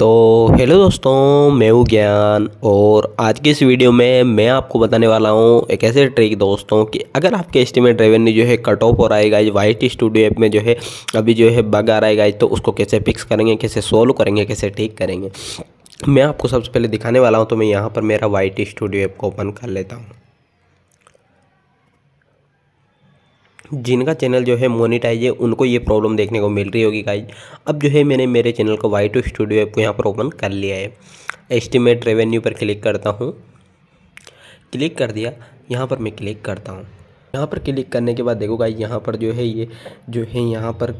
तो हेलो दोस्तों मैं हूँ ज्ञान और आज की इस वीडियो में मैं आपको बताने वाला हूँ एक ऐसे ट्रिक दोस्तों कि अगर आपके एस्टिमेट रेवेन्यू जो है कट ऑफ हो रहा है गाइज वाइट स्टूडियो ऐप में जो है अभी जो है बग आ रहा है गाइज तो उसको कैसे फिक्स करेंगे कैसे सोल्व करेंगे कैसे ठीक करेंगे मैं आपको सबसे पहले दिखाने वाला हूँ तो मैं यहाँ पर मेरा वाइट स्टूडियो ऐप को ओपन कर लेता हूँ जिनका चैनल जो है मोनिटाइज है उनको ये प्रॉब्लम देखने को मिल रही होगी गाइज अब जो है मैंने मेरे चैनल को वाई टू स्टूडियो ऐप को यहाँ पर ओपन कर लिया है एस्टिमेट रेवेन्यू पर क्लिक करता हूँ क्लिक कर दिया यहाँ पर मैं क्लिक करता हूँ यहाँ पर क्लिक करने के बाद देखो गाइज यहाँ पर जो है ये जो है यहाँ पर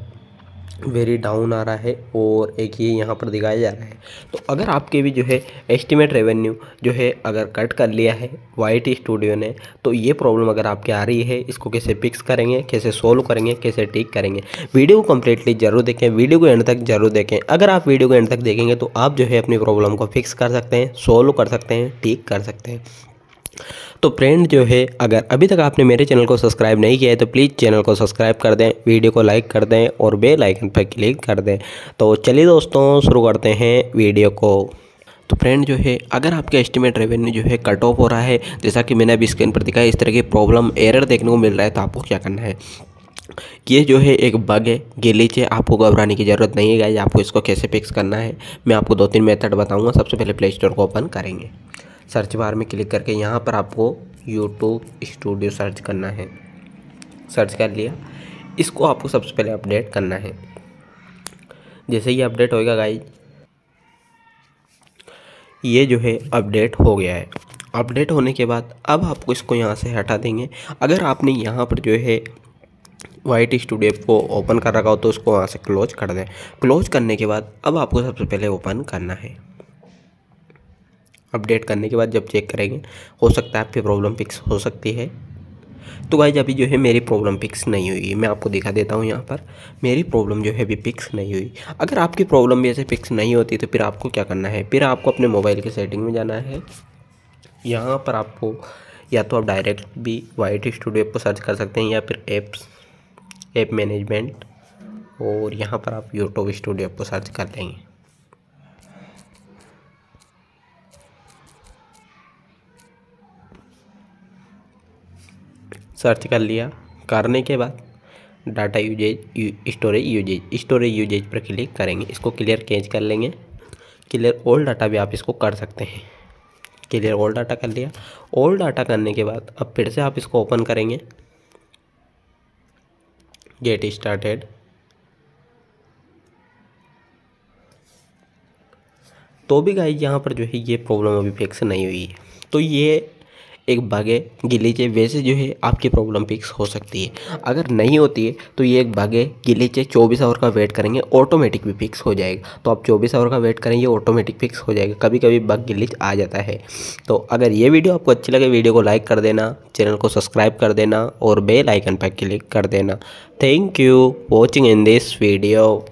वेरी डाउन आ रहा है और एक ये यहाँ पर दिखाया जा रहा है तो अगर आपके भी जो है एस्टिमेट रेवेन्यू जो है अगर कट कर लिया है वाइट स्टूडियो ने तो ये प्रॉब्लम अगर आपके आ रही है इसको कैसे फिक्स करेंगे कैसे सोल्व करेंगे कैसे ठीक करेंगे वीडियो को कम्प्लीटली जरूर देखें वीडियो को एंड तक जरूर देखें अगर आप वीडियो को एंड तक देखेंगे तो आप जो है अपनी प्रॉब्लम को फिक्स कर सकते हैं सोल्व कर सकते हैं ठीक कर सकते हैं तो फ्रेंड जो है अगर अभी तक आपने मेरे चैनल को सब्सक्राइब नहीं किया है तो प्लीज़ चैनल को सब्सक्राइब कर दें वीडियो को लाइक कर दें और बेल आइकन पर क्लिक कर दें तो चलिए दोस्तों शुरू करते हैं वीडियो को तो फ्रेंड जो है अगर आपका एस्टिमेट रेवेन्यू जो है कट ऑफ हो रहा है जैसा कि मैंने अभी स्क्रीन पर दिखाया इस तरह की प्रॉब्लम एरर देखने को मिल रहा है तो आपको क्या करना है ये जो है एक बग है गिलीच है आपको घबराने की ज़रूरत नहीं है गाइज आपको इसको कैसे फिक्स करना है मैं आपको दो तीन मेथड बताऊंगा सबसे पहले प्ले स्टोर को ओपन करेंगे सर्च बार में क्लिक करके यहाँ पर आपको यूट्यूब स्टूडियो सर्च करना है सर्च कर लिया इसको आपको सबसे पहले अपडेट करना है जैसे ही अपडेट होएगा गाइज ये जो है अपडेट हो गया है अपडेट होने के बाद अब आपको इसको यहाँ से हटा देंगे अगर आपने यहाँ पर जो है वाइट स्टूडियो को ओपन कर रखा हो तो उसको वहाँ से क्लोज कर दें क्लोज करने के बाद अब आपको सबसे पहले ओपन करना है अपडेट करने के बाद जब चेक करेंगे हो सकता है आपकी प्रॉब्लम फिक्स हो सकती है तो भाई अभी जो है मेरी प्रॉब्लम फिक्स नहीं हुई मैं आपको दिखा देता हूँ यहाँ पर मेरी प्रॉब्लम जो है अभी फिक्स नहीं हुई अगर आपकी प्रॉब्लम भी ऐसे फिक्स नहीं होती तो फिर आपको क्या करना है फिर आपको अपने मोबाइल के सेटिंग में जाना है यहाँ पर आपको या तो आप डायरेक्ट भी वाइट स्टूडियो ऐप को सर्च कर सकते हैं या फिर एप्स ऐप एप मैनेजमेंट और यहाँ पर आप यूट्यूब स्टूडियो ऐप को सर्च कर लेंगे सर्च कर लिया करने के बाद data usage storage usage storage usage पर क्लिक करेंगे इसको क्लियर चेंज कर लेंगे क्लियर ओल्ड डाटा भी आप इसको कर सकते हैं क्लियर ओल्ड डाटा कर लिया ओल्ड डाटा करने के बाद अब फिर से आप इसको ओपन करेंगे गेट स्टार्टेड तो भी गाइज यहाँ पर जो है ये प्रॉब्लम अभी फिक्स नहीं हुई है तो ये एक बागे गिलीचे वैसे जो है आपकी प्रॉब्लम फिक्स हो सकती है अगर नहीं होती है तो ये एक बागे गिलीचे चौबीस आवर का वेट करेंगे ऑटोमेटिक भी फिक्स हो जाएगा तो आप चौबीस आवर का वेट करेंगे ऑटोमेटिक फिक्स हो जाएगा कभी कभी बग गिलीच आ जाता है तो अगर ये वीडियो आपको अच्छी लगे वीडियो को लाइक कर देना चैनल को सब्सक्राइब कर देना और बेल आइकन पर क्लिक कर देना thank you watching in this video